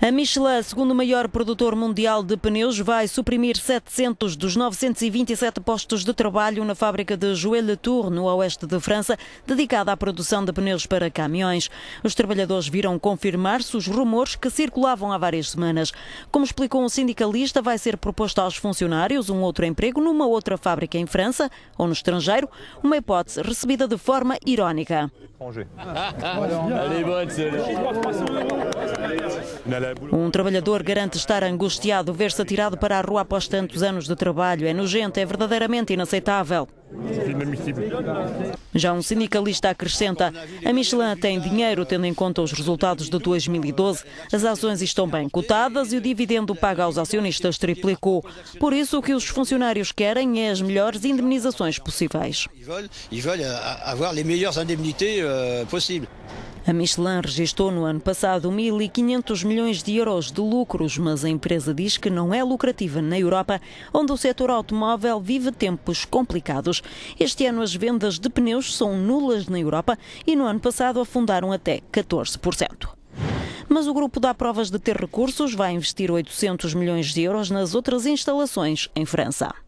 A Michelin, segundo maior produtor mundial de pneus, vai suprimir 700 dos 927 postos de trabalho na fábrica de joël le tour no oeste de França, dedicada à produção de pneus para caminhões. Os trabalhadores viram confirmar-se os rumores que circulavam há várias semanas. Como explicou um sindicalista, vai ser proposto aos funcionários um outro emprego numa outra fábrica em França ou no estrangeiro, uma hipótese recebida de forma irónica. Um trabalhador garante estar angustiado ver-se atirado para a rua após tantos anos de trabalho. É nojento, é verdadeiramente inaceitável. Já um sindicalista acrescenta: a Michelin tem dinheiro, tendo em conta os resultados de 2012, as ações estão bem cotadas e o dividendo pago aos acionistas triplicou. Por isso, o que os funcionários querem é as melhores indemnizações possíveis. Ils veulent euh, avoir les meilleures indemnités euh, possibles. A Michelin registrou no ano passado 1.500 milhões de euros de lucros, mas a empresa diz que não é lucrativa na Europa, onde o setor automóvel vive tempos complicados. Este ano as vendas de pneus são nulas na Europa e no ano passado afundaram até 14% mas o grupo dá provas de ter recursos, vai investir 800 milhões de euros nas outras instalações em França.